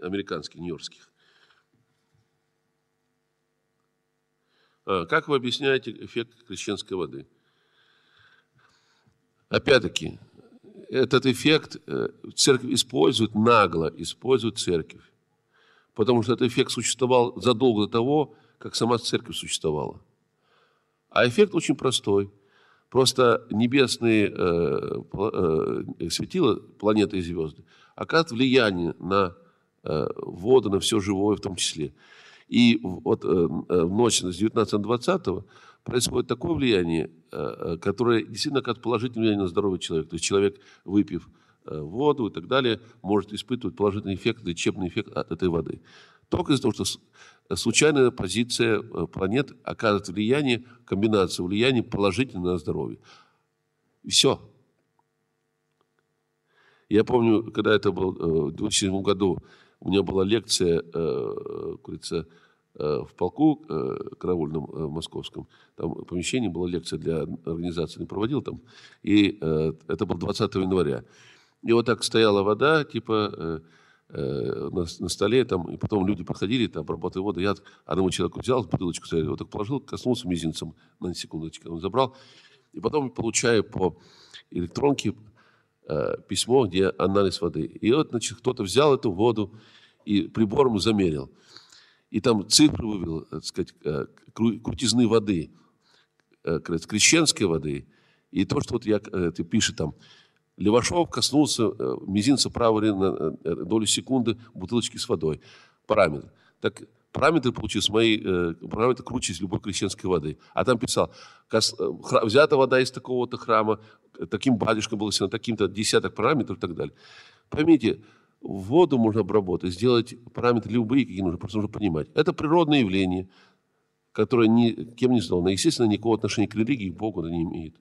американских, нью-йоркских. А, как вы объясняете эффект крещенской воды? Опять-таки, этот эффект э, церковь использует нагло, использует церковь. Потому что этот эффект существовал задолго до того, как сама церковь существовала. А эффект очень простой. Просто небесные э, э, светила, планеты и звезды, оказывают влияние на Э, воду, на все живое в том числе. И вот э, э, в ночь с 19 на 20 происходит такое влияние, которое действительно как положительное влияние на здоровье человека. То есть человек, выпив воду и так далее, может испытывать положительный эффект, лечебный эффект от этой воды. Только из-за того, что случайная позиция планет оказывает влияние, комбинация влияний положительно на здоровье. И все. Я помню, когда это было в 2007 году, у меня была лекция, э, э в полку э, караульном э, московском, там помещение была лекция для организации, не проводил там, и э, это было 20 января. И вот так стояла вода, типа, на, на столе, там, и потом люди подходили, там, обрабатывали воду. Я одному человеку взял бутылочку, вот так положил, коснулся мизинцем на секундочку, он забрал. И потом, получая по электронке, Э, письмо, где анализ воды. И вот, значит, кто-то взял эту воду и прибором замерил. И там цифры вывел, э, так сказать, э, крутизны воды, крещенской воды. И то, что вот я, ты пишешь там, Левашов коснулся мизинца правой на долю секунды бутылочки с водой. Параметр. Так Параметры получились мои, э, параметры круче из любой крещенской воды. А там писал, кос, э, хра, взята вода из такого-то храма, э, таким батюшком было сильно, таким-то десяток параметров и так далее. Поймите, воду можно обработать, сделать параметры любые, какие нужно, просто нужно понимать. Это природное явление, которое ни кем не сделано. Естественно, никакого отношения к религии, к Богу это не имеет.